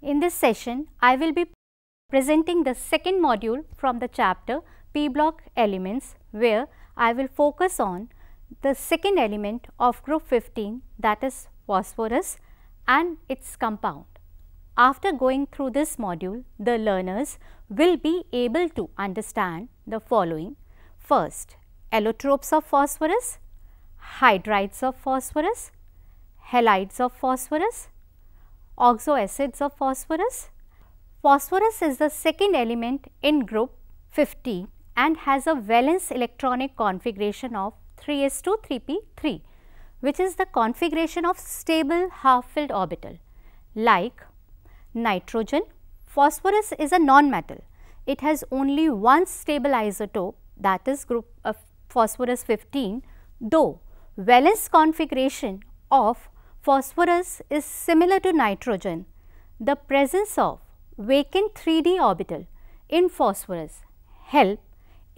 In this session, I will be presenting the second module from the chapter P block elements where I will focus on the second element of group 15 that is phosphorus and its compound. After going through this module, the learners will be able to understand the following. First, allotropes of phosphorus, hydrides of phosphorus, halides of phosphorus, oxoacids of phosphorus. Phosphorus is the second element in group 50 and has a valence electronic configuration of 3s2 3p3 which is the configuration of stable half-filled orbital. Like nitrogen, phosphorus is a non-metal. It has only one stable isotope that is group of uh, phosphorus 15 though valence configuration of phosphorus is similar to nitrogen. The presence of vacant 3D orbital in phosphorus help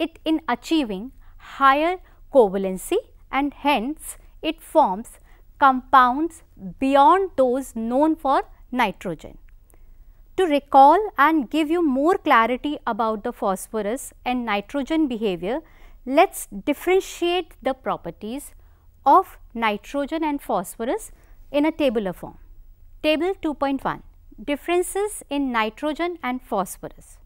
it in achieving higher covalency and hence it forms compounds beyond those known for nitrogen. To recall and give you more clarity about the phosphorus and nitrogen behavior, let us differentiate the properties of nitrogen and phosphorus in a tabular form. Table 2.1 Differences in nitrogen and phosphorus.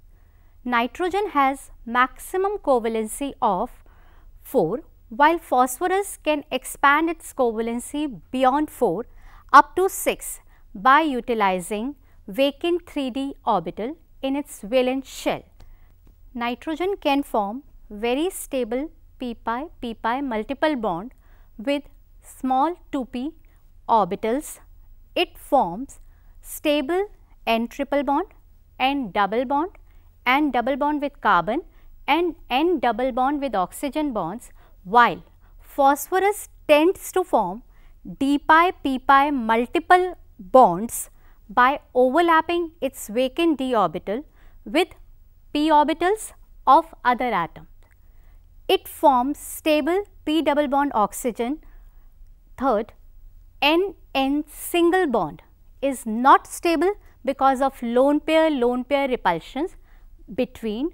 Nitrogen has maximum covalency of 4 while phosphorus can expand its covalency beyond 4 up to 6 by utilizing vacant 3D orbital in its valence shell. Nitrogen can form very stable p pi p pi multiple bond with small 2p orbitals, it forms stable n triple bond, n double bond, n double bond with carbon and n double bond with oxygen bonds while phosphorus tends to form d pi p pi multiple bonds by overlapping its vacant d orbital with p orbitals of other atom. It forms stable p double bond oxygen. Third, N-N single bond is not stable because of lone pair lone pair repulsions between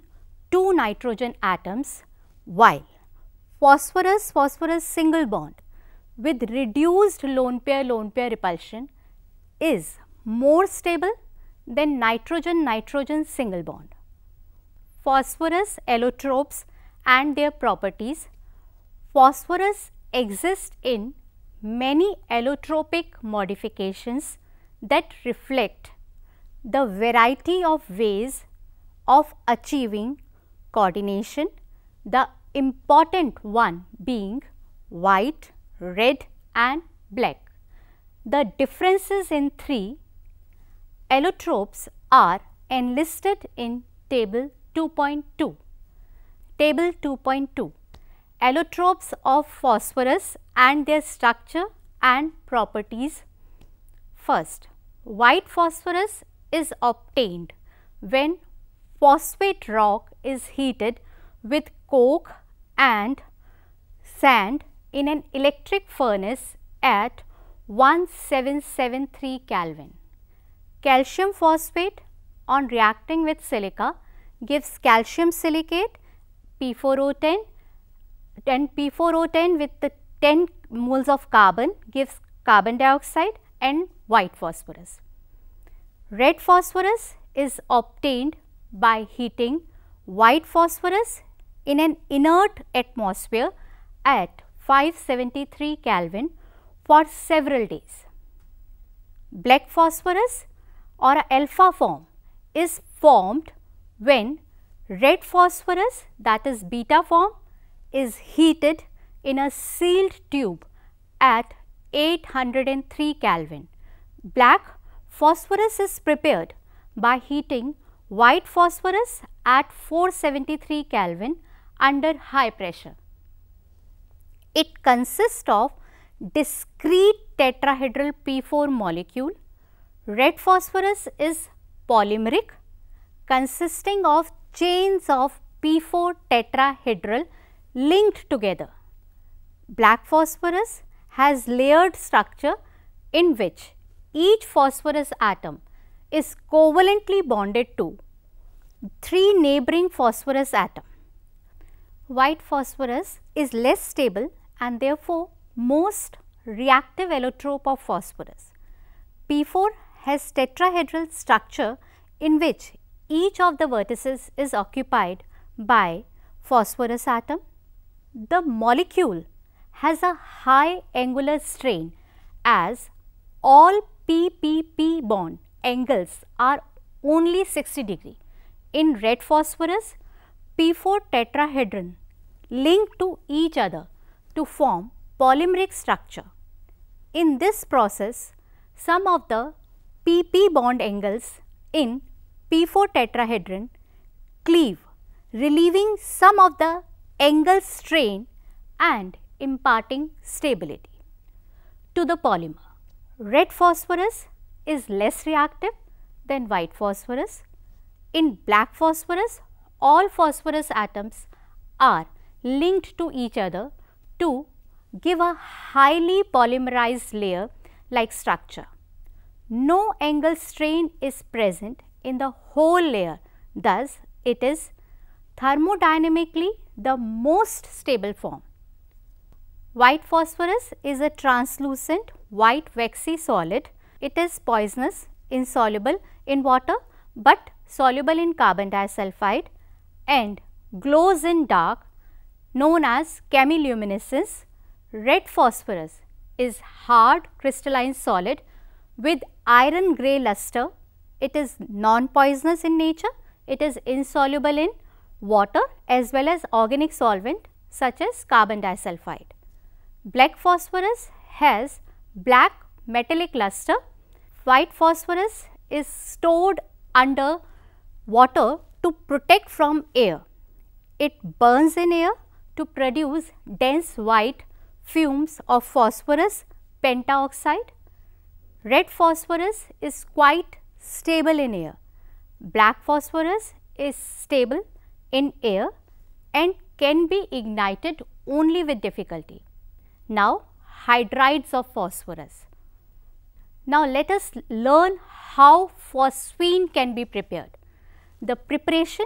two nitrogen atoms while phosphorus phosphorus single bond with reduced lone pair lone pair repulsion is more stable than nitrogen nitrogen single bond. Phosphorus allotropes and their properties. Phosphorus exists in many allotropic modifications that reflect the variety of ways of achieving coordination, the important one being white, red and black. The differences in three allotropes are enlisted in table 2.2. Table 2.2 Allotropes of phosphorus and their structure and properties first. White phosphorus is obtained when phosphate rock is heated with coke and sand in an electric furnace at 1773 Kelvin. Calcium phosphate on reacting with silica gives calcium silicate P4O10 and P4O10 with the 10 moles of carbon gives carbon dioxide and white phosphorus. Red phosphorus is obtained by heating white phosphorus in an inert atmosphere at 573 Kelvin for several days. Black phosphorus or alpha form is formed when red phosphorus that is beta form is heated in a sealed tube at 803 Kelvin. Black phosphorus is prepared by heating white phosphorus at 473 Kelvin under high pressure. It consists of discrete tetrahedral P4 molecule. Red phosphorus is polymeric consisting of chains of P4 tetrahedral linked together black phosphorus has layered structure in which each phosphorus atom is covalently bonded to three neighboring phosphorus atom. White phosphorus is less stable and therefore most reactive allotrope of phosphorus. P4 has tetrahedral structure in which each of the vertices is occupied by phosphorus atom. The molecule has a high angular strain as all PPP bond angles are only 60 degree. In red phosphorus, P4 tetrahedron link to each other to form polymeric structure. In this process, some of the PP bond angles in P4 tetrahedron cleave, relieving some of the angle strain and imparting stability to the polymer. Red phosphorus is less reactive than white phosphorus. In black phosphorus, all phosphorus atoms are linked to each other to give a highly polymerized layer like structure. No angle strain is present in the whole layer, thus it is thermodynamically the most stable form. White phosphorus is a translucent white waxy solid. It is poisonous, insoluble in water but soluble in carbon disulfide and glows in dark known as chemiluminescence. Red phosphorus is hard crystalline solid with iron grey luster. It is non-poisonous in nature. It is insoluble in water as well as organic solvent such as carbon disulfide. Black phosphorus has black metallic luster. White phosphorus is stored under water to protect from air. It burns in air to produce dense white fumes of phosphorus pentaoxide. Red phosphorus is quite stable in air. Black phosphorus is stable in air and can be ignited only with difficulty. Now, hydrides of phosphorus. Now, let us learn how phosphine can be prepared. The preparation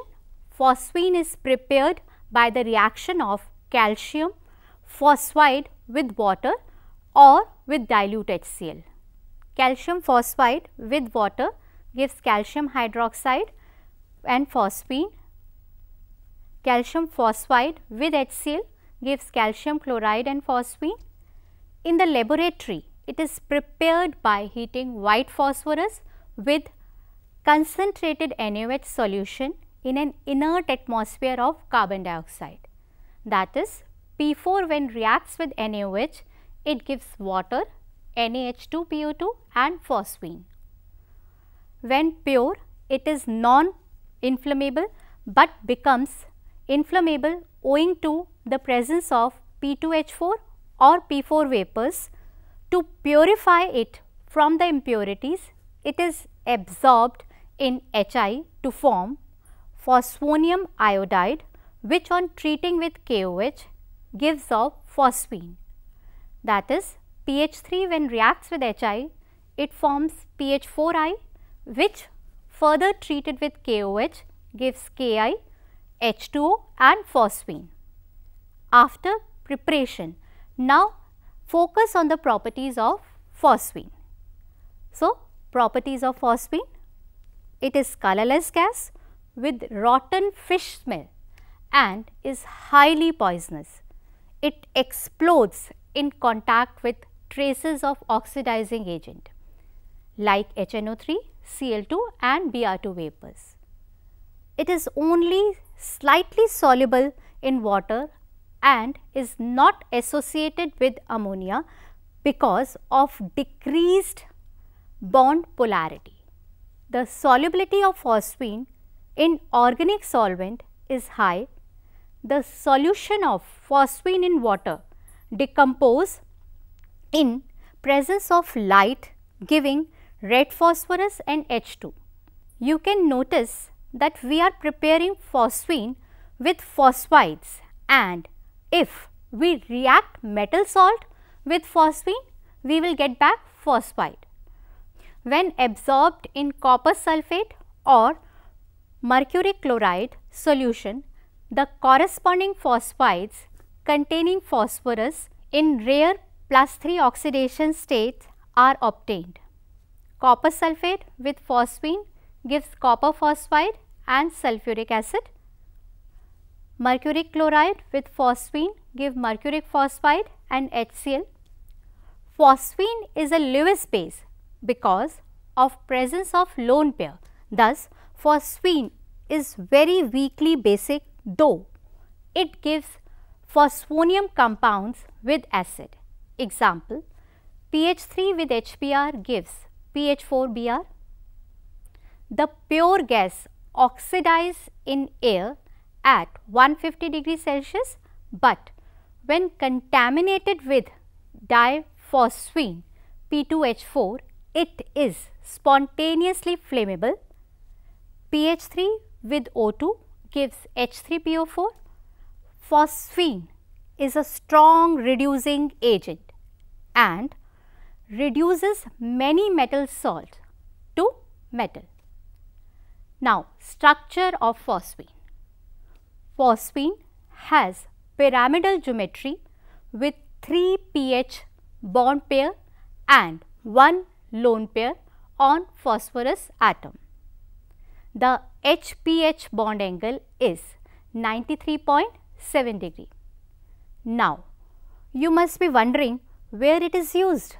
phosphine is prepared by the reaction of calcium phosphide with water or with dilute HCl. Calcium phosphide with water gives calcium hydroxide and phosphine. Calcium phosphide with HCl gives calcium chloride and phosphine. In the laboratory, it is prepared by heating white phosphorus with concentrated NaOH solution in an inert atmosphere of carbon dioxide. That is P4 when reacts with NaOH, it gives water, NaH2PO2 and phosphine. When pure, it is non-inflammable but becomes inflammable owing to the presence of P2H4 or P4 vapors to purify it from the impurities it is absorbed in HI to form phosphonium iodide which on treating with KOH gives off phosphine that is PH3 when reacts with HI it forms PH4I which further treated with KOH gives KI H2O and phosphine. After preparation, now focus on the properties of phosphine. So, properties of phosphine, it is colorless gas with rotten fish smell and is highly poisonous. It explodes in contact with traces of oxidizing agent like HNO3, Cl2 and Br2 vapors. It is only slightly soluble in water and is not associated with ammonia because of decreased bond polarity. The solubility of phosphine in organic solvent is high. The solution of phosphine in water decompose in presence of light giving red phosphorus and H2. You can notice that we are preparing phosphine with phosphides and if we react metal salt with phosphine, we will get back phosphide. When absorbed in copper sulphate or mercury chloride solution, the corresponding phosphides containing phosphorus in rare plus 3 oxidation states are obtained. Copper sulphate with phosphine gives copper phosphide and sulfuric acid. Mercuric chloride with phosphine give mercuric phosphide and HCl. Phosphine is a Lewis base because of presence of lone pair. Thus, phosphine is very weakly basic though it gives phosphonium compounds with acid. Example, pH3 with HBr gives pH4Br. The pure gas oxidize in air at 150 degree Celsius, but when contaminated with diphosphine P2H4, it is spontaneously flammable. pH3 with O2 gives H3PO4. Phosphine is a strong reducing agent and reduces many metal salts to metal. Now, structure of phosphine. Phosphine has pyramidal geometry with 3 pH bond pair and 1 lone pair on phosphorus atom. The HPH bond angle is 93.7 degree. Now, you must be wondering where it is used.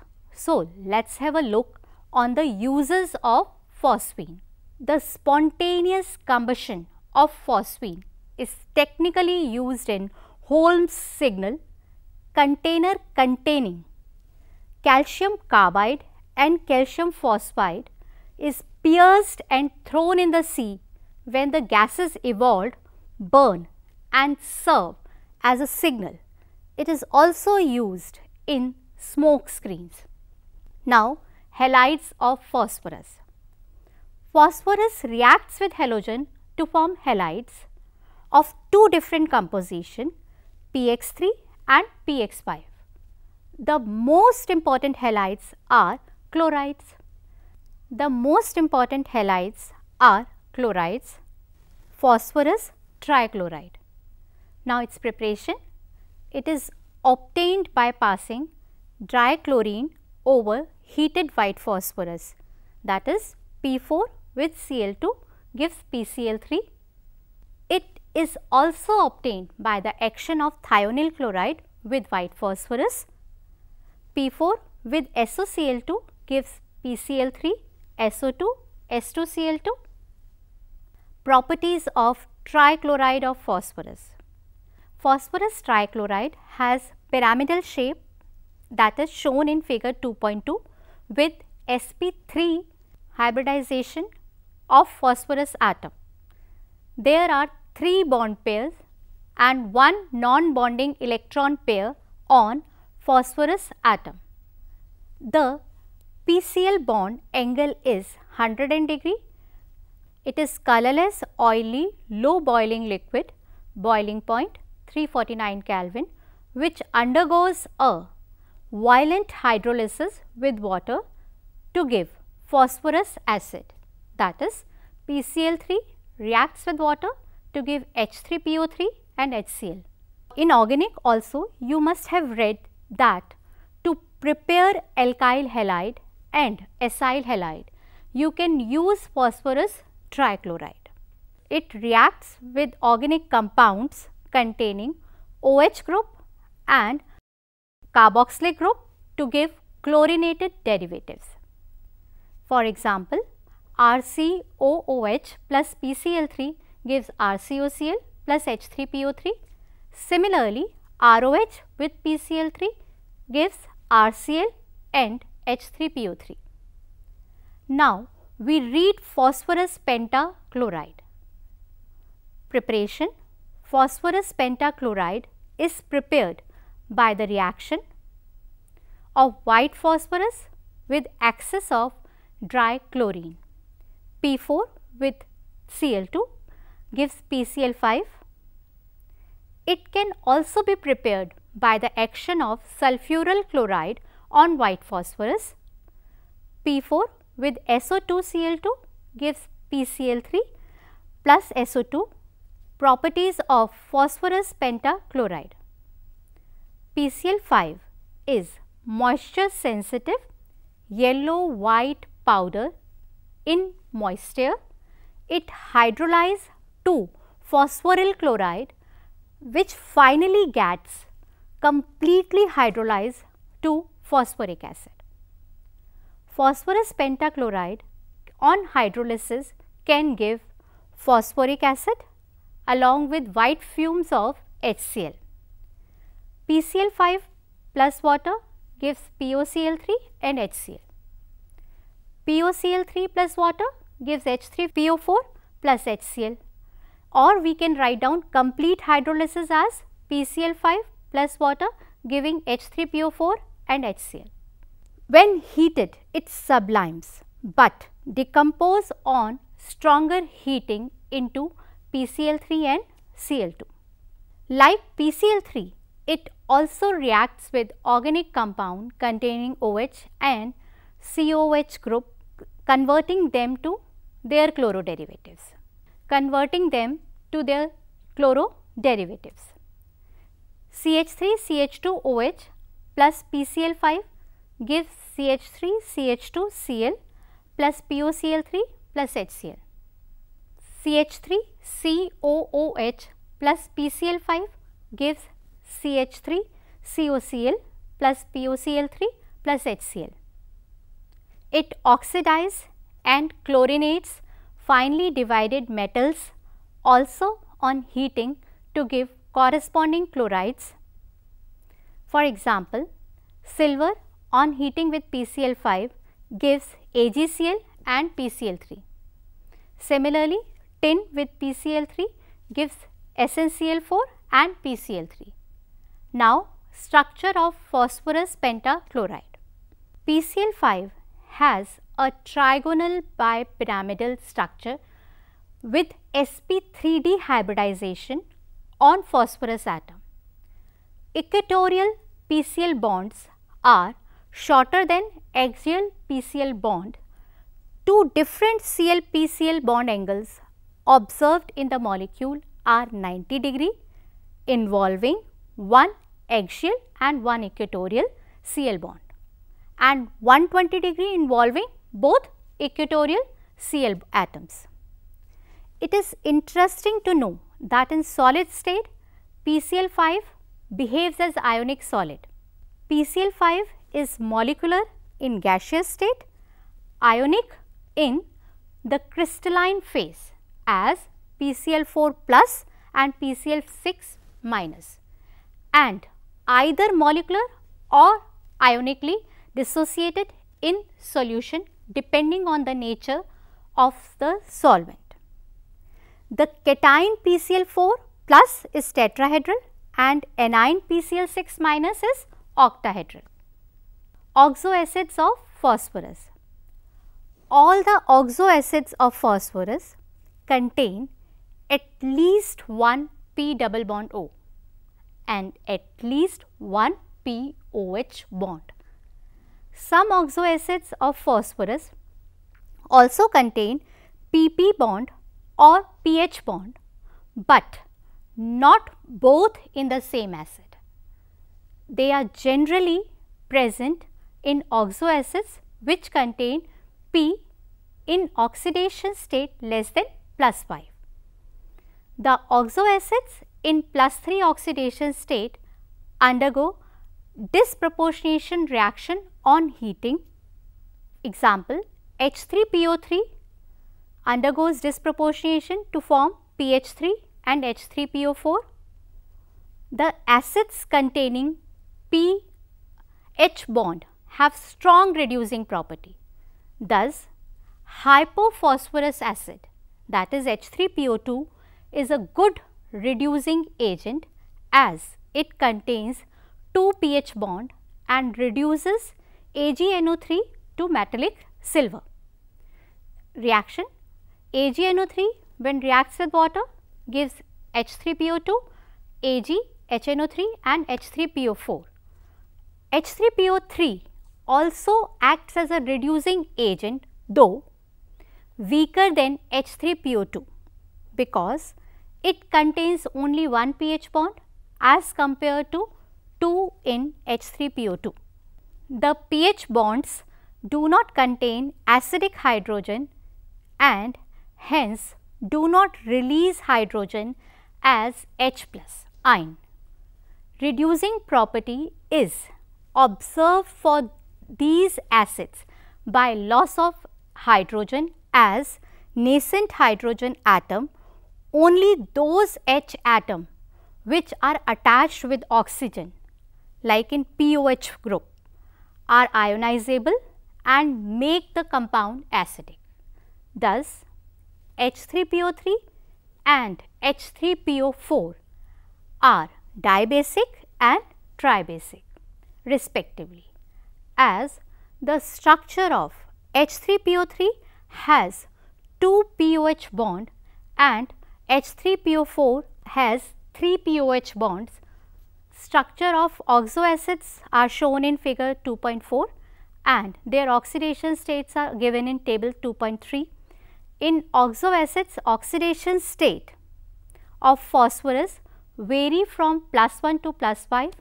So, let us have a look on the uses of phosphine. The spontaneous combustion of phosphine is technically used in Holmes signal container containing calcium carbide and calcium phosphide is pierced and thrown in the sea when the gases evolved burn and serve as a signal. It is also used in smoke screens. Now, halides of phosphorus phosphorus reacts with halogen to form halides of two different composition PX3 and PX5. The most important halides are chlorides. The most important halides are chlorides, phosphorus trichloride. Now, its preparation, it is obtained by passing dry chlorine over heated white phosphorus that is P4 with Cl2 gives PCl3. It is also obtained by the action of thionyl chloride with white phosphorus. P4 with SOCl2 gives PCl3, SO2, S2Cl2. Properties of trichloride of phosphorus. Phosphorus trichloride has pyramidal shape that is shown in figure 2.2 with sp3 hybridization of phosphorus atom. There are 3 bond pairs and 1 non-bonding electron pair on phosphorus atom. The PCl bond angle is 100 degree. It is colorless, oily, low boiling liquid, boiling point 349 Kelvin which undergoes a violent hydrolysis with water to give phosphorus acid that is PCl3 reacts with water to give H3PO3 and HCl. In organic also you must have read that to prepare alkyl halide and acyl halide you can use phosphorus trichloride. It reacts with organic compounds containing OH group and carboxylic group to give chlorinated derivatives. For example, RCOOH plus PCl3 gives RCOCl plus H3PO3. Similarly, ROH with PCl3 gives RCl and H3PO3. Now, we read phosphorus pentachloride. Preparation Phosphorus pentachloride is prepared by the reaction of white phosphorus with excess of dry chlorine. P4 with Cl2 gives PCl5. It can also be prepared by the action of sulfuryl chloride on white phosphorus. P4 with SO2Cl2 gives PCl3 plus SO2 properties of phosphorus pentachloride. PCl5 is moisture sensitive yellow white powder in moisture. It hydrolyzes to phosphoryl chloride which finally gets completely hydrolyzed to phosphoric acid. Phosphorus pentachloride on hydrolysis can give phosphoric acid along with white fumes of HCl. PCl5 plus water gives POCl3 and HCl. POCl3 plus water gives H3PO4 plus HCl or we can write down complete hydrolysis as PCl5 plus water giving H3PO4 and HCl. When heated it sublimes but decompose on stronger heating into PCl3 and Cl2. Like PCl3 it also reacts with organic compound containing OH and COH group converting them to their chloro derivatives, converting them to their chloro derivatives. CH3 CH2OH plus PCl5 gives CH3 CH2 Cl plus POCl3 plus HCl. CH3 COOH plus PCl5 gives CH3 COCl plus POCl3 plus HCl. It oxidizes and chlorinates finely divided metals also on heating to give corresponding chlorides. For example, silver on heating with PCl5 gives AgCl and PCl3. Similarly, tin with PCl3 gives SnCl4 and PCl3. Now, structure of phosphorus pentachloride. PCl5 has a trigonal bipyramidal structure with sp3d hybridization on phosphorus atom. Equatorial PCl bonds are shorter than axial PCl bond. Two different CL-PCl bond angles observed in the molecule are 90 degree involving one axial and one equatorial CL bond and 120 degree involving both equatorial Cl atoms. It is interesting to know that in solid state PCl5 behaves as ionic solid. PCl5 is molecular in gaseous state, ionic in the crystalline phase as PCl4 plus and PCl6 minus and either molecular or ionically dissociated in solution depending on the nature of the solvent. The cation PCl4 plus is tetrahedral and anion PCl6 minus is octahedral. Oxoacids of phosphorus. All the oxoacids of phosphorus contain at least one P double bond O and at least one POH bond. Some oxoacids of phosphorus also contain PP bond or pH bond, but not both in the same acid. They are generally present in oxoacids which contain P in oxidation state less than plus 5. The oxoacids in plus 3 oxidation state undergo disproportionation reaction on heating. Example, H3PO3 undergoes disproportionation to form PH3 and H3PO4. The acids containing PH bond have strong reducing property. Thus, hypophosphorus acid that is H3PO2 is a good reducing agent as it contains two pH bond and reduces AgNO3 to metallic silver. Reaction AgNO3 when reacts with water gives H3PO2, AgHNO3 and H3PO4. H3PO3 also acts as a reducing agent though weaker than H3PO2 because it contains only one pH bond as compared to 2 in H3PO2. The pH bonds do not contain acidic hydrogen and hence do not release hydrogen as H plus ion. Reducing property is observed for these acids by loss of hydrogen as nascent hydrogen atom only those H atom which are attached with oxygen like in POH group are ionizable and make the compound acidic. Thus, H3PO3 and H3PO4 are dibasic and tribasic respectively as the structure of H3PO3 has 2 POH bond and H3PO4 has 3 POH bonds structure of oxoacids are shown in figure 2.4 and their oxidation states are given in table 2.3. In oxoacids, oxidation state of phosphorus vary from plus 1 to plus 5.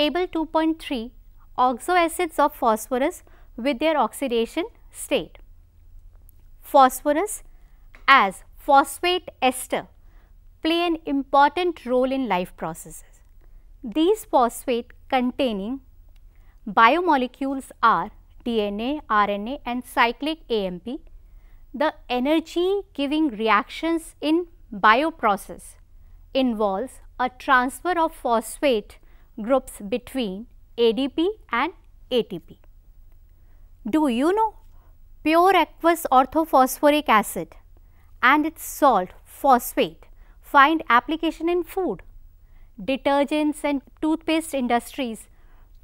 Table 2.3 oxoacids of phosphorus with their oxidation state. Phosphorus as phosphate ester play an important role in life processes. These phosphate containing biomolecules are DNA, RNA and cyclic AMP, the energy giving reactions in bioprocess involves a transfer of phosphate groups between ADP and ATP. Do you know pure aqueous orthophosphoric acid and its salt phosphate find application in food? detergents and toothpaste industries,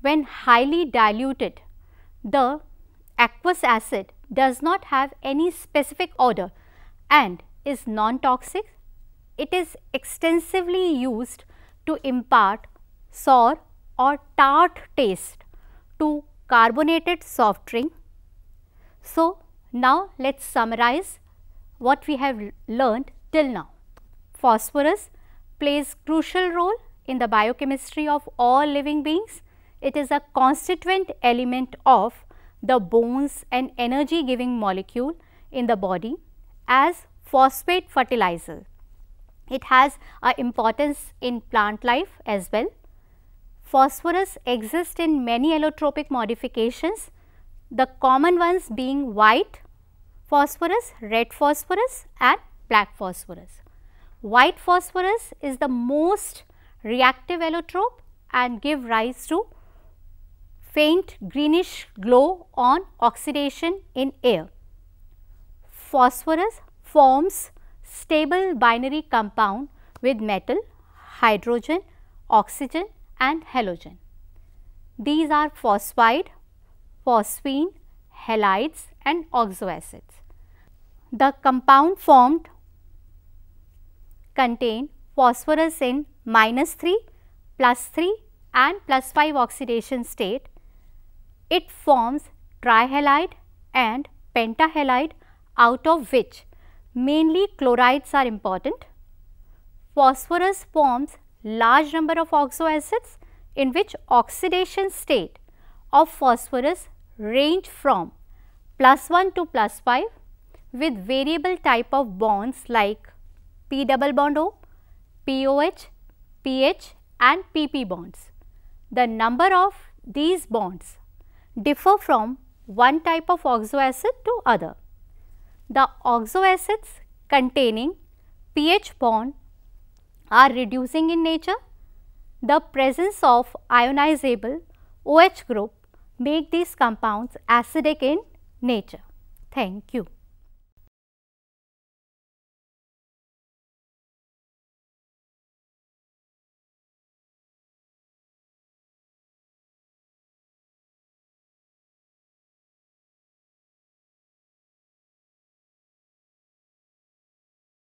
when highly diluted, the aqueous acid does not have any specific odor and is non-toxic. It is extensively used to impart sour or tart taste to carbonated soft drink. So, now let us summarize what we have learned till now. Phosphorus plays crucial role in the biochemistry of all living beings. It is a constituent element of the bones and energy giving molecule in the body as phosphate fertilizer. It has a importance in plant life as well. Phosphorus exists in many allotropic modifications, the common ones being white phosphorus, red phosphorus and black phosphorus. White phosphorus is the most reactive allotrope and give rise to faint greenish glow on oxidation in air. Phosphorus forms stable binary compound with metal, hydrogen, oxygen and halogen. These are phosphide, phosphine, halides and oxoacids. The compound formed contain phosphorus in minus 3, plus 3 and plus 5 oxidation state. It forms trihalide and pentahalide out of which mainly chlorides are important. Phosphorus forms large number of oxo acids in which oxidation state of phosphorus range from plus 1 to plus 5 with variable type of bonds like P double bond O, POH, PH and PP bonds. The number of these bonds differ from one type of oxoacid to other. The oxoacids containing pH bond are reducing in nature. The presence of ionizable OH group make these compounds acidic in nature. Thank you.